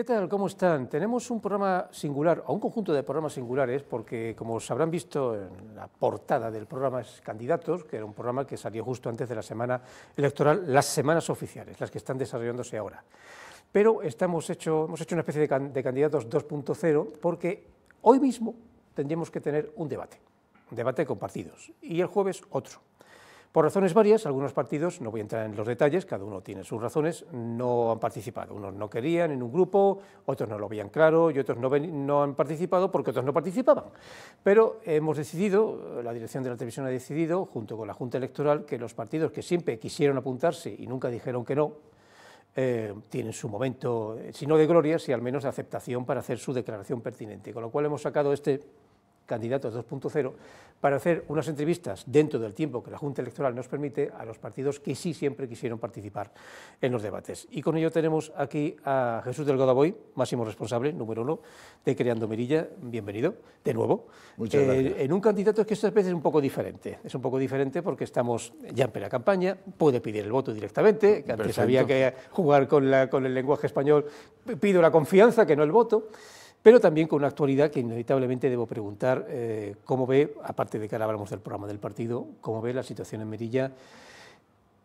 ¿Qué tal? ¿Cómo están? Tenemos un programa singular, o un conjunto de programas singulares, porque como os habrán visto en la portada del programa Candidatos, que era un programa que salió justo antes de la semana electoral, las semanas oficiales, las que están desarrollándose ahora. Pero estamos hecho, hemos hecho una especie de, de Candidatos 2.0 porque hoy mismo tendríamos que tener un debate, un debate con partidos, y el jueves otro. Por razones varias, algunos partidos, no voy a entrar en los detalles, cada uno tiene sus razones, no han participado. Unos no querían en un grupo, otros no lo veían claro y otros no, han participado porque otros no participaban. Pero hemos decidido, la dirección de la televisión ha decidido, junto con la Junta Electoral, que los partidos que siempre quisieron apuntarse y nunca dijeron que no, eh, tienen su momento, si no de gloria, si al menos de aceptación para hacer su declaración pertinente. Con lo cual hemos sacado este candidatos 2.0, para hacer unas entrevistas dentro del tiempo que la Junta Electoral nos permite a los partidos que sí siempre quisieron participar en los debates. Y con ello tenemos aquí a Jesús Delgado godaboy máximo responsable, número uno, de Creando Merilla. Bienvenido, de nuevo. Muchas eh, gracias. En un candidato es que esta veces es un poco diferente. Es un poco diferente porque estamos ya en plena campaña, puede pedir el voto directamente, que antes había que jugar con, la, con el lenguaje español, pido la confianza, que no el voto pero también con una actualidad que inevitablemente debo preguntar eh, cómo ve, aparte de que ahora hablamos del programa del partido, cómo ve la situación en Merilla,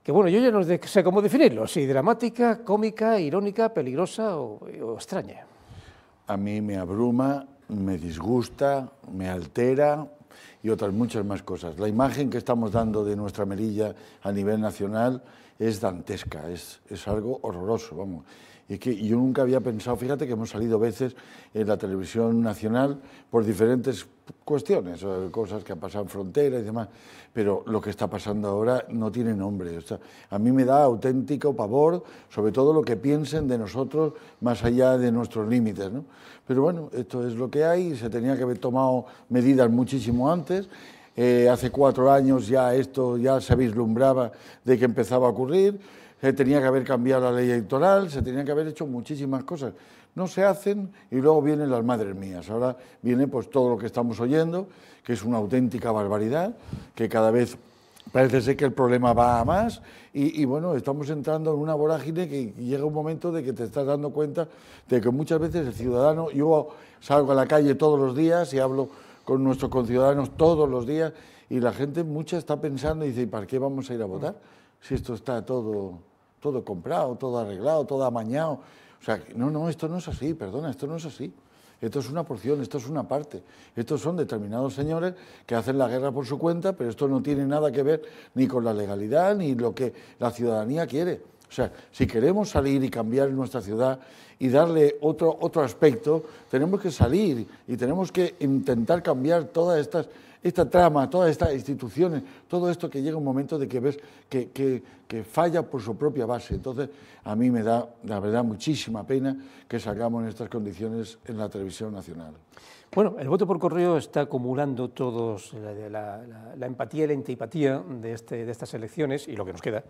que bueno, yo ya no sé cómo definirlo, si dramática, cómica, irónica, peligrosa o, extraña. A mí me abruma, me disgusta, me altera y otras muchas más cosas. La imagen que estamos dando de nuestra Merilla a nivel nacional es dantesca, es, es algo horroroso, vamos. Es que yo nunca había pensado, fíjate que hemos salido veces en la televisión nacional por diferentes cuestiones, cosas que han pasado en frontera y demás, pero lo que está pasando ahora no tiene nombre. a mí me da auténtico pavor, sobre todo lo que piensen de nosotros más allá de nuestros límites. ¿no? Pero bueno, esto es lo que hay, se tenía que haber tomado medidas muchísimo antes. Eh, hace cuatro años ya esto ya se vislumbraba de que empezaba a ocurrir se tenía que haber cambiado la ley electoral, se tenían que haber hecho muchísimas cosas. No se hacen y luego vienen las madres mías. Ahora viene pues todo lo que estamos oyendo, que es una auténtica barbaridad, que cada vez parece ser que el problema va a más y, y, bueno, estamos entrando en una vorágine que llega un momento de que te estás dando cuenta de que muchas veces el ciudadano, yo salgo a la calle todos los días y hablo con nuestros conciudadanos todos los días y la gente mucha está pensando y dice, para qué vamos a ir a votar? Si esto está todo todo comprado, todo arreglado, todo amañado. O sea, no, no, esto no es así, perdona, esto no es así. Esto es una porción, esto es una parte. Estos son determinados señores que hacen la guerra por su cuenta, pero esto no tiene nada que ver ni con la legalidad ni lo que la ciudadanía quiere. O sea, si queremos salir y cambiar nuestra ciudad y darle otro, otro aspecto, tenemos que salir y tenemos que intentar cambiar todas estas esta trama, todas estas instituciones, todo esto que llega un momento de que ves que, falla por su propia base. Entonces, a mí me da, la verdad, muchísima pena que salgamos en estas condiciones en la televisión nacional. Bueno, el voto por correo está acumulando todos la, empatía y la antipatía de, este, de estas elecciones y lo que nos queda.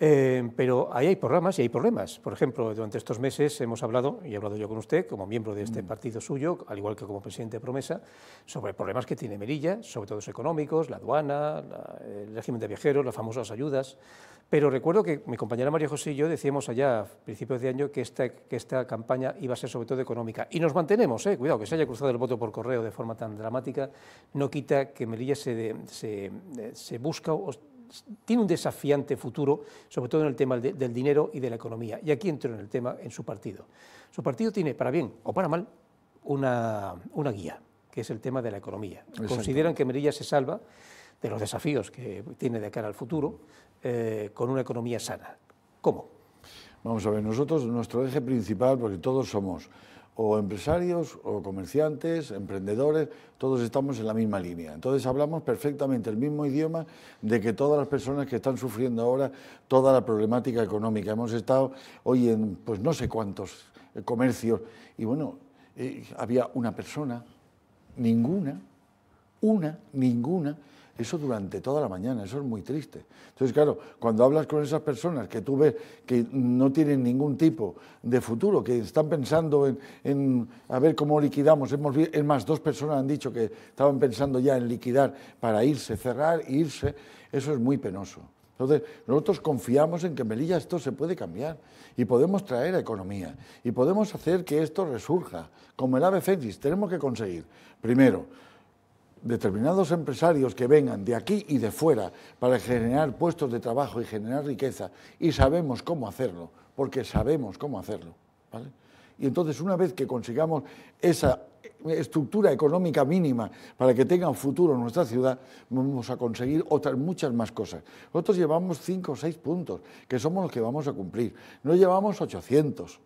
Eh, pero ahí hay programas y hay problemas. Por ejemplo, durante estos meses hemos hablado, y he hablado yo con usted, como miembro de este mm. partido suyo, al igual que como presidente de Promesa, sobre problemas que tiene Melilla, sobre todo los económicos, la aduana, el régimen de viajeros, las famosas ayudas. Pero recuerdo que mi compañera María José y yo decíamos allá a principios de año que esta, campaña iba a ser sobre todo económica. Y nos mantenemos, eh, cuidado, que se haya cruzado el voto por correo de forma tan dramática, no quita que Melilla se, se, eh, se busca tiene un desafiante futuro, sobre todo en el tema del dinero y de la economía. Y aquí entro en el tema en su partido. Su partido tiene, para bien o para mal, una, guía, que es el tema de la economía. Consideran que Merilla se salva de los desafíos que tiene de cara al futuro eh, con una economía sana. ¿Cómo? Vamos a ver, nosotros, nuestro eje principal, porque todos somos o empresarios o comerciantes, emprendedores, todos estamos en la misma línea. Entonces hablamos perfectamente el mismo idioma de que todas las personas que están sufriendo ahora toda la problemática económica. Hemos estado hoy en pues no sé cuántos eh, comercios y bueno, eh, había una persona, ninguna, una, ninguna eso durante toda la mañana, eso es muy triste. Entonces, claro, cuando hablas con esas personas que tú ves que no tienen ningún tipo de futuro, que están pensando en, a ver cómo liquidamos, hemos es más, dos personas han dicho que estaban pensando ya en liquidar para irse, cerrar, irse, eso es muy penoso. Entonces, nosotros confiamos en que en Melilla esto se puede cambiar y podemos traer economía y podemos hacer que esto resurja como el ave fénix. Tenemos que conseguir, primero, determinados empresarios que vengan de aquí y de fuera para generar puestos de trabajo y generar riqueza, y sabemos cómo hacerlo, porque sabemos cómo hacerlo. ¿vale? Y entonces una vez que consigamos esa estructura económica mínima para que tenga un futuro en nuestra ciudad, vamos a conseguir otras muchas más cosas. Nosotros llevamos cinco o seis puntos, que somos los que vamos a cumplir. No llevamos 800.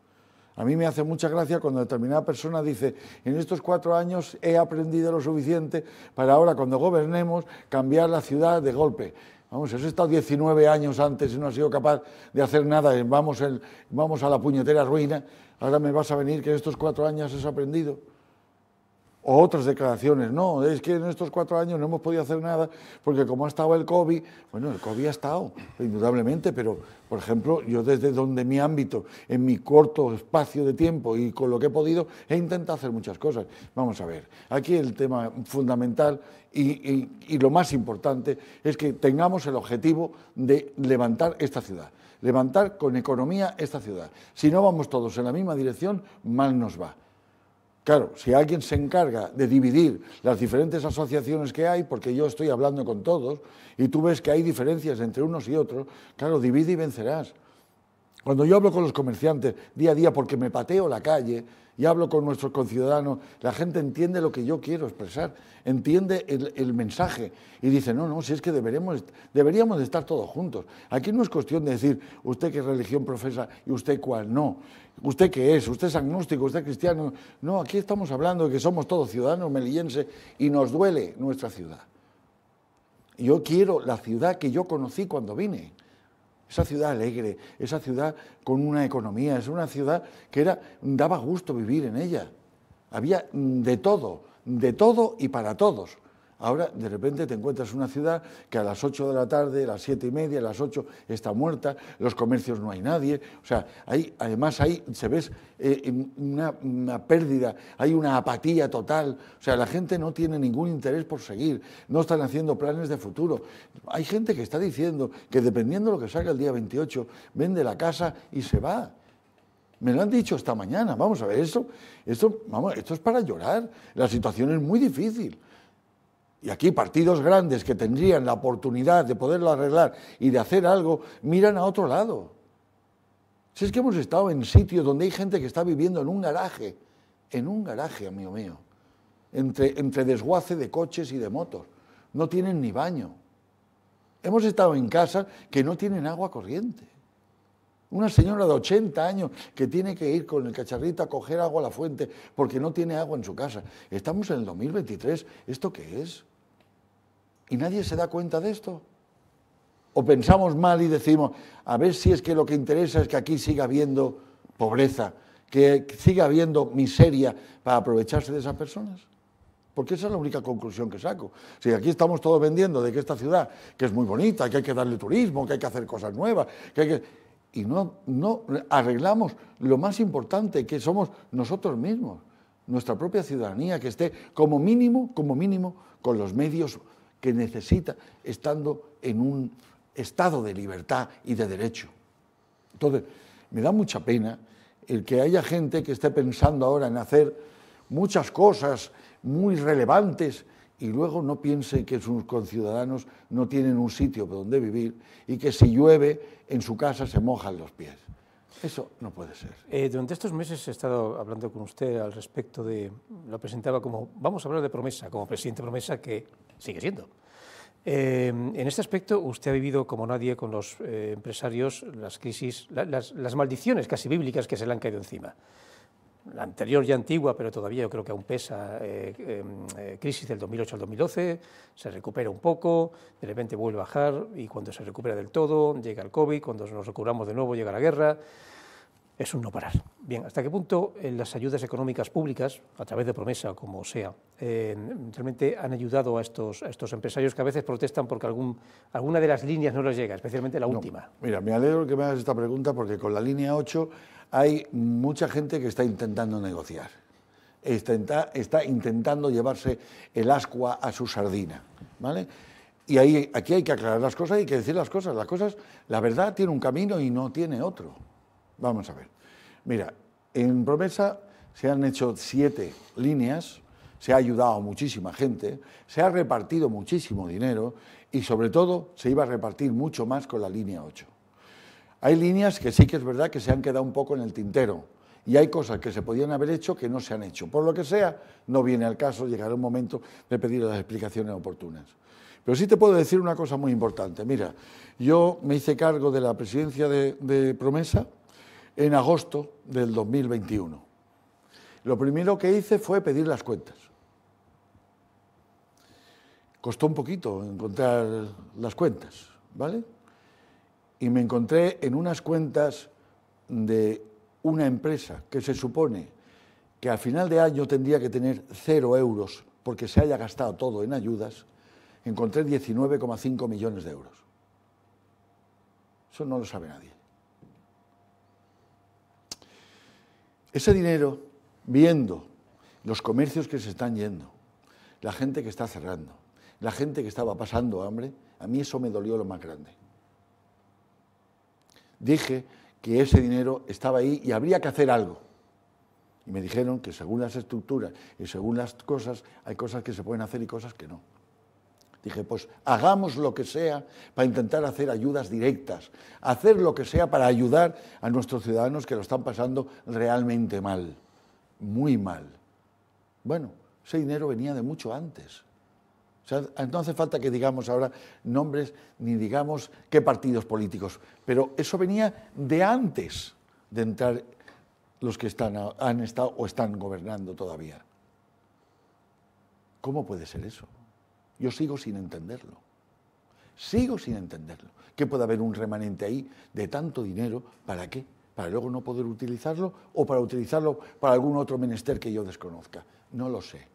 A mí me hace mucha gracia cuando determinada persona dice, en estos cuatro años he aprendido lo suficiente para ahora cuando gobernemos cambiar la ciudad de golpe. Vamos, has estado 19 años antes y no has sido capaz de hacer nada, vamos, vamos a la puñetera ruina, ahora me vas a venir que en estos cuatro años has aprendido. O otras declaraciones, no, es que en estos cuatro años no hemos podido hacer nada porque como ha estado el COVID, bueno, el COVID ha estado, indudablemente, pero, por ejemplo, yo desde donde mi ámbito, en mi corto espacio de tiempo y con lo que he podido, he intentado hacer muchas cosas. Vamos a ver, aquí el tema fundamental y, y lo más importante es que tengamos el objetivo de levantar esta ciudad levantar con economía esta ciudad. Si no vamos todos en la misma dirección, mal nos va. Claro, si alguien se encarga de dividir las diferentes asociaciones que hay, porque yo estoy hablando con todos, y tú ves que hay diferencias entre unos y otros, claro, divide y vencerás. Cuando yo hablo con los comerciantes día a día, porque me pateo la calle y hablo con nuestros conciudadanos, la gente entiende lo que yo quiero expresar, entiende el, mensaje y dice, no, no, si es que deberemos, deberíamos estar todos juntos. Aquí no es cuestión de decir usted qué religión profesa y usted cuál no. ¿Usted qué es? ¿Usted es agnóstico? ¿Usted es cristiano? No, aquí estamos hablando de que somos todos ciudadanos melillenses y nos duele nuestra ciudad. Yo quiero la ciudad que yo conocí cuando vine. Esa ciudad alegre, esa ciudad con una economía, es una ciudad que era, daba gusto vivir en ella. Había mm, de todo, de todo y para todos. Ahora de repente te encuentras una ciudad que a las 8 de la tarde, a las 7 y media, a las 8 está muerta, los comercios no hay nadie. O sea, hay, además ahí se ves eh, una, pérdida, hay una apatía total. O sea, la gente no tiene ningún interés por seguir, no están haciendo planes de futuro. Hay gente que está diciendo que dependiendo de lo que salga el día 28, vende la casa y se va. Me lo han dicho esta mañana. Vamos a ver, eso. esto, vamos, esto es para llorar. La situación es muy difícil y aquí partidos grandes que tendrían la oportunidad de poderlo arreglar y de hacer algo, miran a otro lado. Si es que hemos estado en sitios donde hay gente que está viviendo en un garaje, en un garaje, amigo mío, entre, entre desguace de coches y de motos. No tienen ni baño. Hemos estado en casas que no tienen agua corriente. Una señora de 80 años que tiene que ir con el cacharrito a coger agua a la fuente porque no tiene agua en su casa. Estamos en el 2023. ¿Esto qué es? ¿Y nadie se da cuenta de esto? ¿O pensamos mal y decimos, a ver si es que lo que interesa es que aquí siga habiendo pobreza, que siga habiendo miseria para aprovecharse de esas personas? Porque esa es la única conclusión que saco. Si aquí estamos todos vendiendo de que esta ciudad, que es muy bonita, que hay que darle turismo, que hay que hacer cosas nuevas, que hay Y no, no arreglamos lo más importante, que somos nosotros mismos, nuestra propia ciudadanía, que esté como mínimo, como mínimo, con los medios que necesita estando en un estado de libertad y de derecho. Entonces, me da mucha pena el que haya gente que esté pensando ahora en hacer muchas cosas muy relevantes y luego no piense que sus conciudadanos no tienen un sitio donde vivir y que si llueve en su casa se mojan los pies. Eso no puede ser. Eh, durante estos meses he estado hablando con usted al respecto de, lo presentaba como, vamos a hablar de promesa, como presidente promesa que sigue siendo. Eh, en este aspecto, usted ha vivido como nadie con los eh, empresarios las crisis, las, maldiciones casi bíblicas que se le han caído encima la anterior y antigua, pero todavía yo creo que aún pesa, eh, em, eh, crisis del 2008 al 2012, se recupera un poco, de repente vuelve a bajar y cuando se recupera del todo llega el COVID, cuando nos recuperamos de nuevo llega la guerra, es un no parar. Bien, ¿hasta qué punto eh, las ayudas económicas públicas, a través de promesa, o como sea, realmente han ayudado a estos, estos empresarios que a veces protestan porque algún, alguna de las líneas no les llega, especialmente la última? Mira, me alegro que me hagas esta pregunta porque con la línea 8 hay mucha gente que está intentando negociar, está, intentando llevarse el ascua a su sardina, ¿vale? Y aquí hay que aclarar las cosas, hay que decir las cosas. Las cosas, la verdad tiene un camino y no tiene otro. Vamos a ver. Mira, en promesa se han hecho siete líneas, se ha ayudado a muchísima gente, se ha repartido muchísimo dinero y sobre todo se iba a repartir mucho más con la línea 8. Hay líneas que sí que es verdad que se han quedado un poco en el tintero y hay cosas que se podían haber hecho que no se han hecho. Por lo que sea, no viene al caso, llegar un momento de pedir las explicaciones oportunas. Pero sí te puedo decir una cosa muy importante. Mira, yo me hice cargo de la presidencia de, de Promesa en agosto del 2021. Lo primero que hice fue pedir las cuentas. Costó un poquito encontrar las cuentas, ¿vale? y me encontré en unas cuentas de una empresa que se supone que a final de año tendría que tener cero euros porque se haya gastado todo en ayudas, encontré 19,5 millones de euros. Eso no lo sabe nadie. Ese dinero, viendo los comercios que se están yendo, la gente que está cerrando, la gente que estaba pasando hambre, a mí eso me dolió lo más grande dije que ese dinero estaba ahí y habría que hacer algo. Y me dijeron que según las estructuras y según las cosas, hay cosas que se pueden hacer y cosas que no. Dije, pues hagamos lo que sea para intentar hacer ayudas directas, hacer lo que sea para ayudar a nuestros ciudadanos que lo están pasando realmente mal, muy mal. Bueno, ese dinero venía de mucho antes. O no hace falta que digamos ahora nombres ni digamos qué partidos políticos, pero eso venía de antes de entrar los que han estado o están gobernando todavía. ¿Cómo puede ser eso? Yo sigo sin entenderlo. Sigo sin entenderlo. ¿Qué puede haber un remanente ahí de tanto dinero, ¿para qué? ¿Para luego no poder utilizarlo o para utilizarlo para algún otro menester que yo desconozca? No lo sé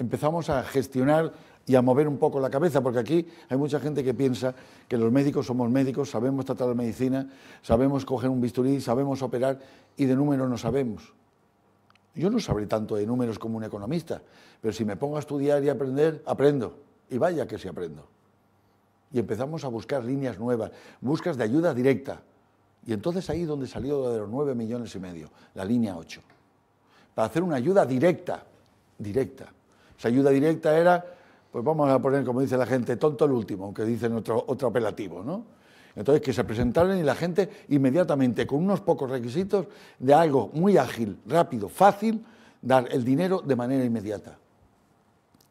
empezamos a gestionar y a mover un poco la cabeza, porque aquí hay mucha gente que piensa que los médicos somos médicos, sabemos tratar la medicina, sabemos coger un bisturí, sabemos operar y de números no sabemos. Yo no sabré tanto de números como un economista, pero si me pongo a estudiar y aprender, aprendo. Y vaya que si aprendo. Y empezamos a buscar líneas nuevas, buscas de ayuda directa. Y entonces ahí es donde salió de los 9 millones y medio, la línea 8, para hacer una ayuda directa, directa esa ayuda directa era, pues vamos a poner, como dice la gente, tonto el último, aunque dice nuestro otro apelativo, ¿no? Entonces, que se presentaran y la gente inmediatamente, con unos pocos requisitos, de algo muy ágil, rápido, fácil, dar el dinero de manera inmediata.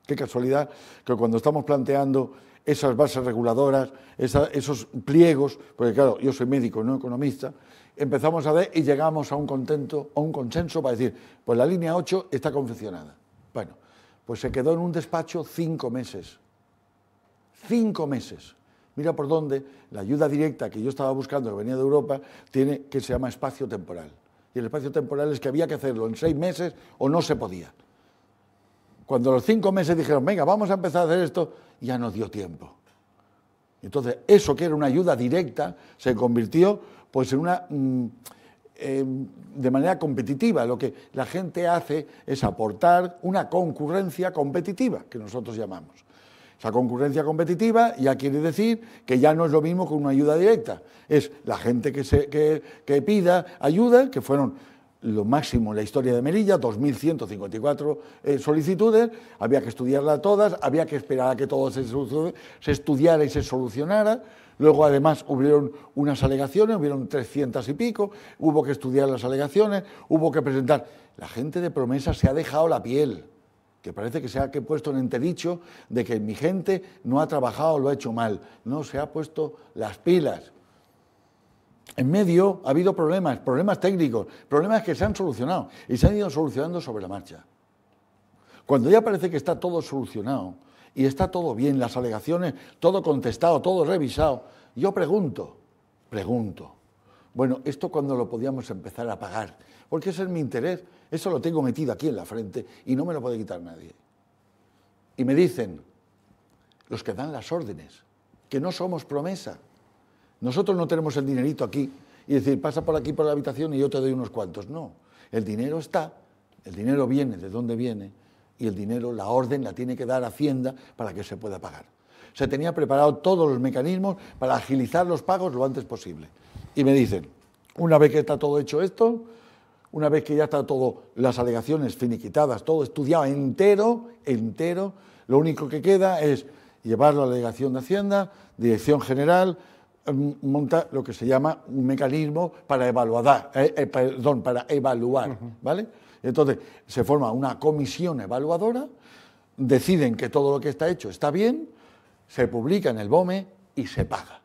Qué casualidad que cuando estamos planteando esas bases reguladoras, esos pliegos, porque claro, yo soy médico, no economista, empezamos a ver y llegamos a un contento, a un consenso para decir, pues la línea 8 está confeccionada. Bueno, pues se quedó en un despacho cinco meses. Cinco meses. Mira por dónde la ayuda directa que yo estaba buscando, que venía de Europa, tiene que se llama espacio temporal. Y el espacio temporal es que había que hacerlo en seis meses o no se podía. Cuando los cinco meses dijeron, venga, vamos a empezar a hacer esto, ya no dio tiempo. Entonces, eso que era una ayuda directa se convirtió pues en una... Mm, Em, de manera competitiva. Lo que la gente hace es aportar una concurrencia competitiva, que nosotros llamamos. Esa concurrencia competitiva ya quiere decir que ya no es lo mismo con una ayuda directa. Es la gente que, pida ayuda, que fueron lo máximo en la historia de Melilla, 2.154 eh, solicitudes, había que estudiarlas todas, había que esperar a que todo se, se estudiara y se solucionara. Luego, además, hubieron unas alegaciones, hubieron 300 y pico, hubo que estudiar las alegaciones, hubo que presentar. La gente de promesa se ha dejado la piel, que parece que se ha puesto en entredicho de que mi gente no ha trabajado, lo ha hecho mal. No, se ha puesto las pilas. En medio ha habido problemas, problemas técnicos, problemas que se han solucionado y se han ido solucionando sobre la marcha. Cuando ya parece que está todo solucionado, y está todo bien, las alegaciones, todo contestado, todo revisado. Yo pregunto, pregunto. Bueno, ¿esto cuándo lo podíamos empezar a pagar? Porque ese es mi interés, eso lo tengo metido aquí en la frente y no me lo puede quitar nadie. Y me dicen, los que dan las órdenes, que no somos promesa. Nosotros no tenemos el dinerito aquí y decir, pasa por aquí por la habitación y yo te doy unos cuantos. No, el dinero está, el dinero viene de dónde viene, y el dinero, la orden, la tiene que dar Hacienda para que se pueda pagar. Se tenía preparado todos los mecanismos para agilizar los pagos lo antes posible. Y me dicen, una vez que está todo hecho esto, una vez que ya está todo, las alegaciones finiquitadas, todo estudiado entero, entero, lo único que queda es llevar la alegación de Hacienda, dirección general, mm, monta lo que se llama un mecanismo para evaluar, eh, eh, perdón, para evaluar, ¿vale? Entonces, se forma una comisión evaluadora, deciden que todo lo que está hecho está bien, se publica en el BOME y se paga.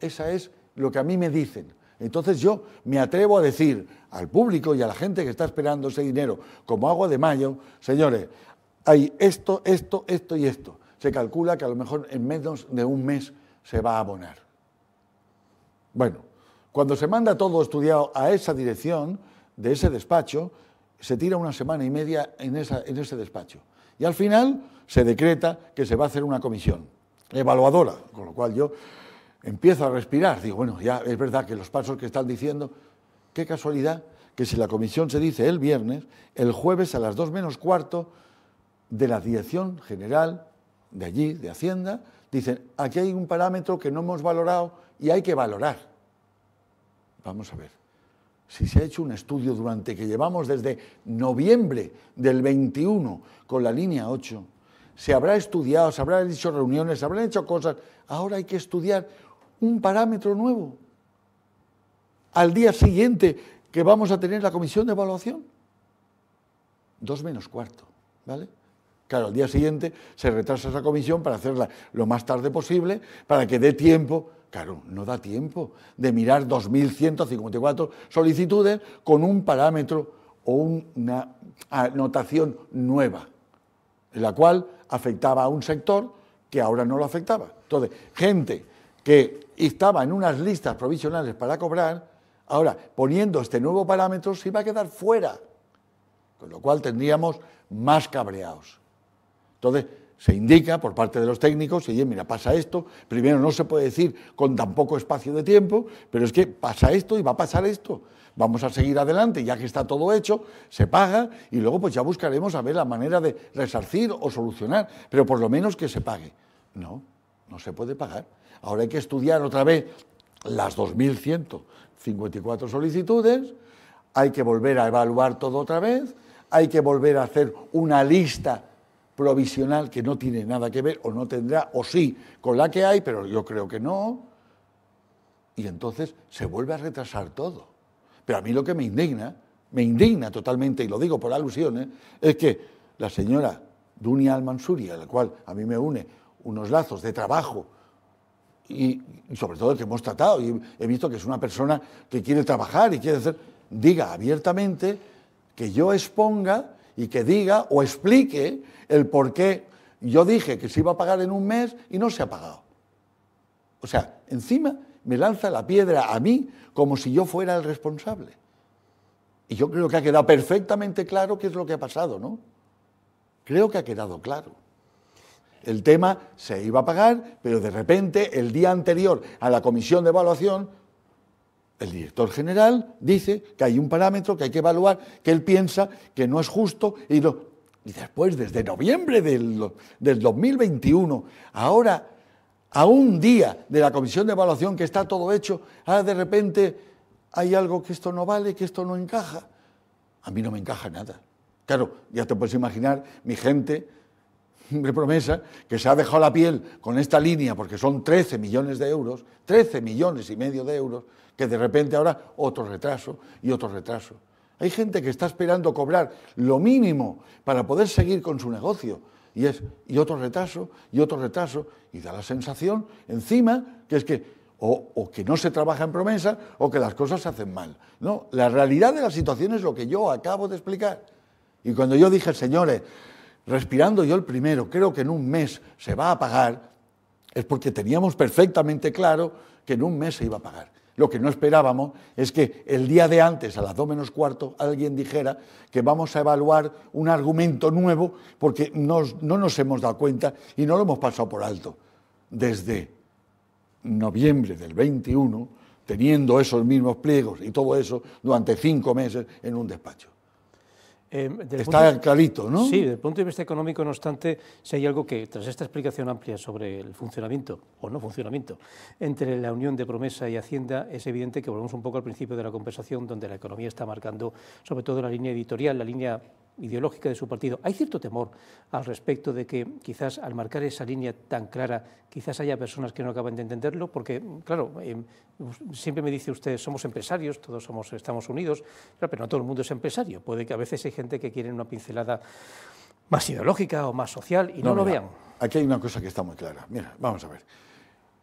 Esa es lo que a mí me dicen. Entonces yo me atrevo a decir al público y a la gente que está esperando ese dinero, como agua de mayo, señores, hay esto, esto, esto y esto. Se calcula que a lo mejor en menos de un mes se va a abonar. Bueno, cuando se manda todo estudiado a esa dirección, de ese despacho, se tira una semana y media en, ese despacho. Y al final se decreta que se va a hacer una comisión evaluadora, con lo cual yo empiezo a respirar. Digo, bueno, ya es verdad que los pasos que están diciendo, qué casualidad que si la comisión se dice el viernes, el jueves a las dos menos cuarto de la Dirección General de allí, de Hacienda, dicen, aquí hay un parámetro que no hemos valorado y hay que valorar. Vamos a ver si se ha hecho un estudio durante que llevamos desde noviembre del 21 con la línea 8, se habrá estudiado, se habrán hecho reuniones, se habrán hecho cosas, ahora hay que estudiar un parámetro nuevo al día siguiente que vamos a tener la comisión de evaluación. Dos menos cuarto, ¿vale? Claro, al día siguiente se retrasa esa comisión para hacerla lo más tarde posible, para que dé tiempo Claro, no da tiempo de mirar 2.154 solicitudes con un parámetro o una anotación nueva, en la cual afectaba a un sector que ahora no lo afectaba. Entonces, gente que estaba en unas listas provisionales para cobrar, ahora poniendo este nuevo parámetro se iba a quedar fuera, con lo cual tendríamos más cabreados. Entonces, se indica por parte de los técnicos, oye, mira, pasa esto, primero no se puede decir con tan poco espacio de tiempo, pero es que pasa esto y va a pasar esto. Vamos a seguir adelante, ya que está todo hecho, se paga y luego pues ya buscaremos a ver la manera de resarcir o solucionar, pero por lo menos que se pague. No, no se puede pagar. Ahora hay que estudiar otra vez las 2.154 solicitudes, hay que volver a evaluar todo otra vez, hay que volver a hacer una lista provisional que no tiene nada que ver o no tendrá, o sí, con la que hay, pero yo creo que no. Y entonces se vuelve a retrasar todo. Pero a mí lo que me indigna, me indigna totalmente, y lo digo por alusiones, ¿eh? es que la señora Dunia Almansuri, a la cual a mí me une unos lazos de trabajo, y, sobre todo el que hemos tratado, y he visto que es una persona que quiere trabajar y quiere hacer, diga abiertamente que yo exponga y que diga o explique el por qué yo dije que se iba a pagar en un mes y no se ha pagado. O sea, encima me lanza la piedra a mí como si yo fuera el responsable. Y yo creo que ha quedado perfectamente claro qué es lo que ha pasado, ¿no? Creo que ha quedado claro. El tema se iba a pagar, pero de repente el día anterior a la comisión de evaluación el director general dice que hay un parámetro que hay que evaluar, que él piensa que no es justo y, después, desde noviembre del, del 2021, ahora a un día de la comisión de evaluación que está todo hecho, ahora de repente hay algo que esto no vale, que esto no encaja. A mí no me encaja nada. Claro, ya te puedes imaginar mi gente promesa que se ha dejado la piel con esta línea, porque son 13 millones de euros, 13 millones y medio de euros, que de repente ahora otro retraso y otro retraso. Hay gente que está esperando cobrar lo mínimo para poder seguir con su negocio. Y es, y otro retraso, y otro retraso, y da la sensación encima que es que o, o, que no se trabaja en promesa o que las cosas se hacen mal. No, la realidad de la situación es lo que yo acabo de explicar. Y cuando yo dije, señores, respirando yo el primero, creo que en un mes se va a pagar, es porque teníamos perfectamente claro que en un mes se iba a pagar. Lo que no esperábamos es que el día de antes, a las dos menos cuarto, alguien dijera que vamos a evaluar un argumento nuevo porque no nos hemos dado cuenta y no lo hemos pasado por alto. Desde noviembre del 21, teniendo esos mismos pliegos y todo eso durante cinco meses en un despacho. Em, está clarito, ¿no? Sí, desde el punto de vista económico, no obstante, si hay algo que, tras esta explicación amplia sobre el funcionamiento o no funcionamiento entre la unión de promesa y Hacienda, es evidente que volvemos un poco al principio de la conversación, donde la economía está marcando sobre todo la línea editorial, la línea ideológica de su partido. Hay cierto temor al respecto de que quizás al marcar esa línea tan clara, quizás haya personas que no acaban de entenderlo, porque, claro, eh, siempre me dice usted, somos empresarios, todos somos, estamos unidos, pero no todo el mundo es empresario. Puede que a veces hay gente que quiere una pincelada más ideológica o más social y no, lo vean. Aquí hay una cosa que está muy clara. Mira, vamos a ver.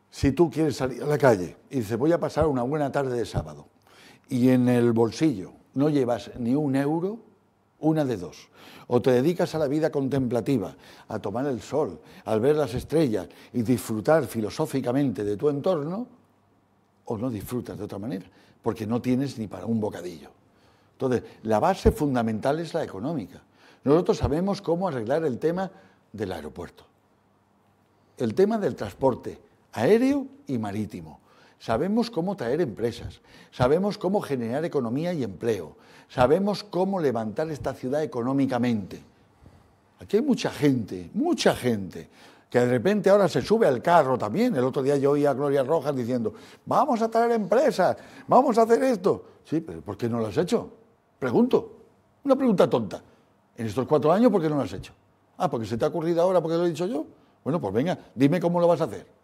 Si tú quieres salir a la calle y dices, voy a pasar una buena tarde de sábado, y en el bolsillo no llevas ni un euro, una de dos. O te dedicas a la vida contemplativa, a tomar el sol, al ver las estrellas y disfrutar filosóficamente de tu entorno, o no disfrutas de otra manera, porque no tienes ni para un bocadillo. Entonces, la base fundamental es la económica. Nosotros sabemos cómo arreglar el tema del aeropuerto, el tema del transporte aéreo y marítimo. Sabemos cómo traer empresas, sabemos cómo generar economía y empleo, sabemos cómo levantar esta ciudad económicamente. Aquí hay mucha gente, mucha gente, que de repente ahora se sube al carro también. El otro día yo oía a Gloria Rojas diciendo, vamos a traer empresas, vamos a hacer esto. Sí, pero ¿por qué no lo has hecho? Pregunto, una pregunta tonta. En estos cuatro años, ¿por qué no lo has hecho? Ah, porque se te ha ocurrido ahora, porque lo he dicho yo. Bueno, pues venga, dime cómo lo vas a hacer.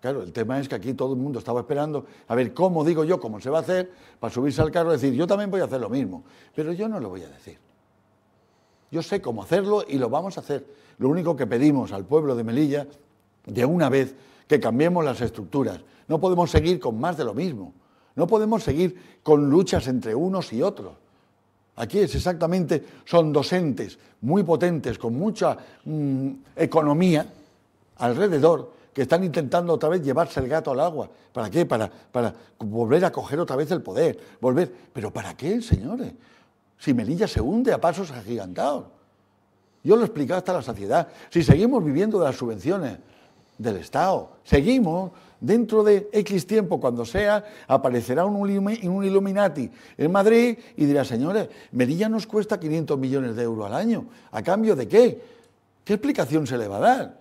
Claro, el tema es que aquí todo el mundo estaba esperando a ver cómo digo yo, cómo se va a hacer, para subirse al carro y decir, yo también voy a hacer lo mismo, pero yo no lo voy a decir. Yo sé cómo hacerlo y lo vamos a hacer. Lo único que pedimos al pueblo de Melilla, de una vez, que cambiemos las estructuras. No podemos seguir con más de lo mismo. No podemos seguir con luchas entre unos y otros. Aquí es exactamente, son docentes muy potentes, con mucha mm, economía alrededor, que están intentando otra vez llevarse el gato al agua. ¿Para qué? Para, para volver a coger otra vez el poder. Volver. ¿Pero para qué, señores? Si Melilla se hunde a pasos agigantados. Yo lo he explicado hasta la saciedad. Si seguimos viviendo de las subvenciones del Estado, seguimos dentro de X tiempo, cuando sea, aparecerá un, un Illuminati en Madrid y dirá, señores, Melilla nos cuesta 500 millones de euros al año. ¿A cambio de qué? ¿Qué explicación se le va a dar?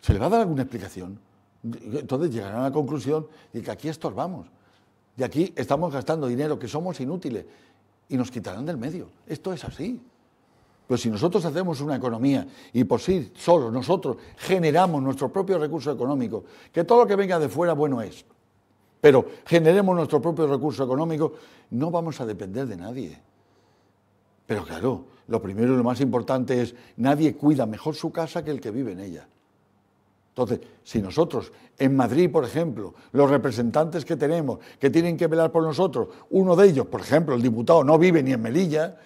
¿Se le va a dar alguna explicación? Entonces llegarán a la conclusión de que aquí estorbamos, de aquí estamos gastando dinero, que somos inútiles, y nos quitarán del medio. Esto es así. Pues si nosotros hacemos una economía y por sí solos nosotros generamos nuestro propio recurso económico, que todo lo que venga de fuera bueno es, pero generemos nuestro propio recurso económico, no vamos a depender de nadie. Pero claro, lo primero y lo más importante es, nadie cuida mejor su casa que el que vive en ella. Entonces, si nosotros en Madrid, por ejemplo, los representantes que tenemos, que tienen que velar por nosotros, uno de ellos, por ejemplo, el diputado, no vive ni en Melilla,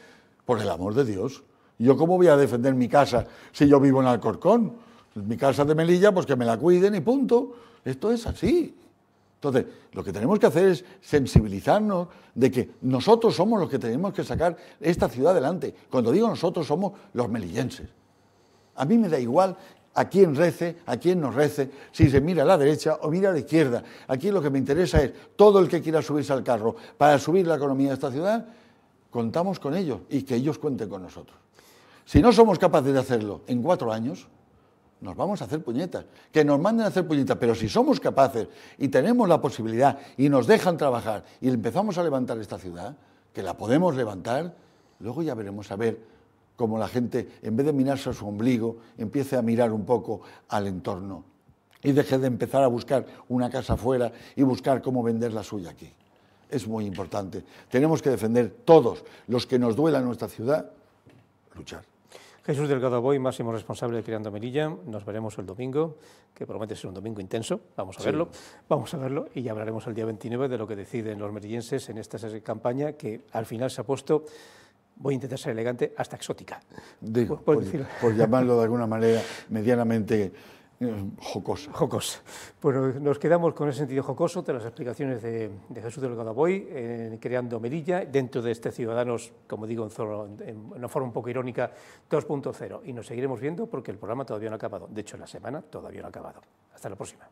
por el amor de Dios, ¿yo cómo voy a defender mi casa si yo vivo en Alcorcón? Mi casa de Melilla, pues que me la cuiden y punto. Esto es así. Entonces, lo que tenemos que hacer es sensibilizarnos de que nosotros somos los que tenemos que sacar esta ciudad adelante. Cuando digo nosotros somos los melillenses. A mí me da igual a quién rece, a quién no rece, si se mira a la derecha o mira a la izquierda. Aquí lo que me interesa es todo el que quiera subirse al carro para subir la economía de esta ciudad, contamos con ellos y que ellos cuenten con nosotros. Si no somos capaces de hacerlo en cuatro años, nos vamos a hacer puñetas. Que nos manden a hacer puñetas, pero si somos capaces y tenemos la posibilidad y nos dejan trabajar y empezamos a levantar esta ciudad, que la podemos levantar, luego ya veremos a ver como la gente, en vez de mirarse a su ombligo, empiece a mirar un poco al entorno y deje de empezar a buscar una casa afuera y buscar cómo vender la suya aquí. Es muy importante. Tenemos que defender todos los que nos duela nuestra ciudad, luchar. Jesús Delgado Boy, máximo responsable de Creando Melilla. Nos veremos el domingo, que promete ser un domingo intenso. Vamos a verlo. Vamos a verlo y ya hablaremos el día 29 de lo que deciden los merillenses en esta campaña que al final se ha puesto voy a intentar ser elegante, hasta exótica. Digo, por, llamarlo de alguna manera medianamente jocoso. Eh, jocosa. Jocosa. Bueno, pues nos quedamos con ese sentido jocoso de las explicaciones de, Jesús Delgado Boy, eh, creando Melilla, dentro de este Ciudadanos, como digo, en, una forma un poco irónica, 2.0. Y nos seguiremos viendo porque el programa todavía no ha acabado. De hecho, en la semana todavía no ha acabado. Hasta la próxima.